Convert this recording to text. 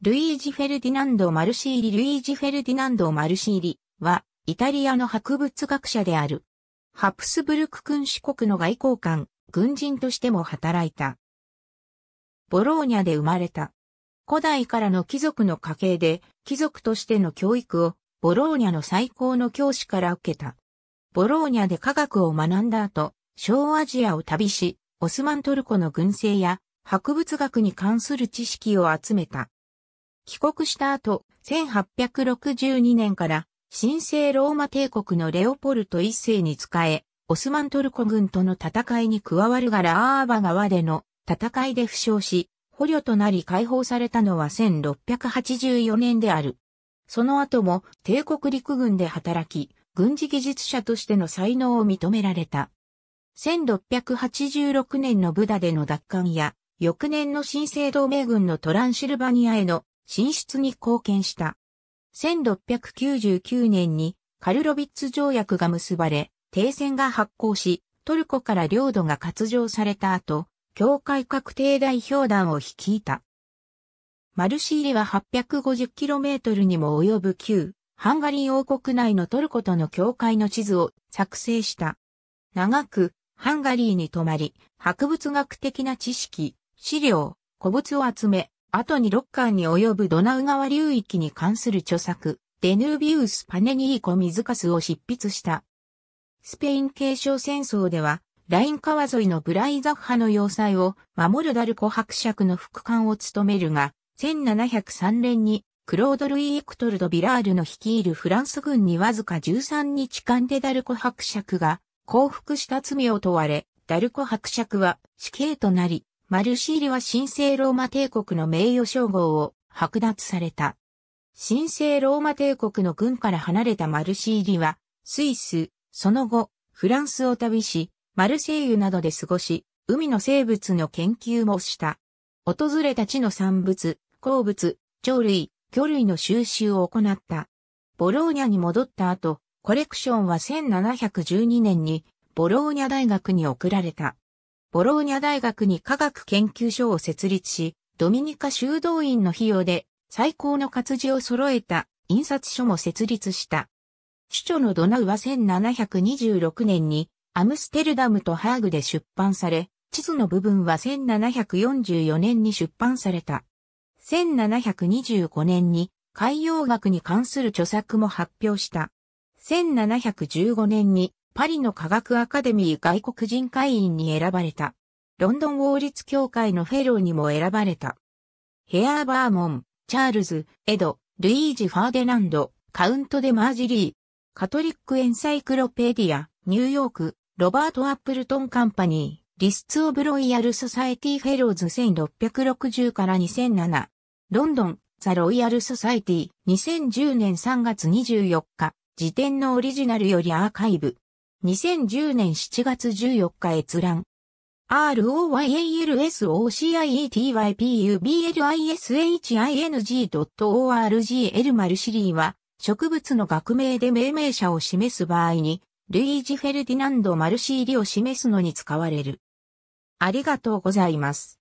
ルイージ・フェルディナンド・マルシーリ・ルイージ・フェルディナンド・マルシーリは、イタリアの博物学者である。ハプスブルク君主国の外交官、軍人としても働いた。ボローニャで生まれた。古代からの貴族の家系で、貴族としての教育を、ボローニャの最高の教師から受けた。ボローニャで科学を学んだ後、小アジアを旅し、オスマントルコの軍政や、博物学に関する知識を集めた。帰国した後、1862年から神聖ローマ帝国のレオポルト一世に仕え、オスマントルコ軍との戦いに加わるがラーバ川での戦いで負傷し、捕虜となり解放されたのは1684年である。その後も帝国陸軍で働き、軍事技術者としての才能を認められた。1686年のブダでの奪還や、翌年の新生同盟軍のトランシルバニアへの進出に貢献した。1699年にカルロビッツ条約が結ばれ、停戦が発行し、トルコから領土が割譲された後、教会確定代表団を率いた。マルシーレは 850km にも及ぶ旧、ハンガリー王国内のトルコとの境界の地図を作成した。長く、ハンガリーに泊まり、博物学的な知識、資料、古物を集め、後にロッカーに及ぶドナウ川流域に関する著作、デヌービウス・パネニーコ・ミズカスを執筆した。スペイン継承戦争では、ライン川沿いのブライザッハの要塞を守るダルコ伯爵の副官を務めるが、1703年にクロードルイ・エクトルド・ビラールの率いるフランス軍にわずか13日間でダルコ伯爵が降伏した罪を問われ、ダルコ伯爵は死刑となり、マルシーリは神聖ローマ帝国の名誉称号を剥奪された。神聖ローマ帝国の軍から離れたマルシーリは、スイス、その後、フランスを旅し、マルセイユなどで過ごし、海の生物の研究もした。訪れた地の産物、鉱物、鳥類、魚類の収集を行った。ボローニャに戻った後、コレクションは1712年にボローニャ大学に送られた。ボローニャ大学に科学研究所を設立し、ドミニカ修道院の費用で最高の活字を揃えた印刷所も設立した。主著のドナウは1726年にアムステルダムとハーグで出版され、地図の部分は1744年に出版された。1725年に海洋学に関する著作も発表した。1715年にパリの科学アカデミー外国人会員に選ばれた。ロンドン王立協会のフェローにも選ばれた。ヘアー・バーモン、チャールズ、エド、ルイージ・ファーデナンド、カウント・デ・マージリー、カトリック・エンサイクロペディア、ニューヨーク、ロバート・アップルトン・カンパニー、リスツ・オブ・ロイヤル・ソサエティ・フェローズ1660から2007、ロンドン、ザ・ロイヤル・ソサエティ、2010年3月24日、辞典のオリジナルよりアーカイブ。2010年7月14日閲覧。royalsocietypublishin.org l マルシリーは、植物の学名で命名者を示す場合に、ルイージ・フェルディナンド・マルシーリを示すのに使われる。ありがとうございます。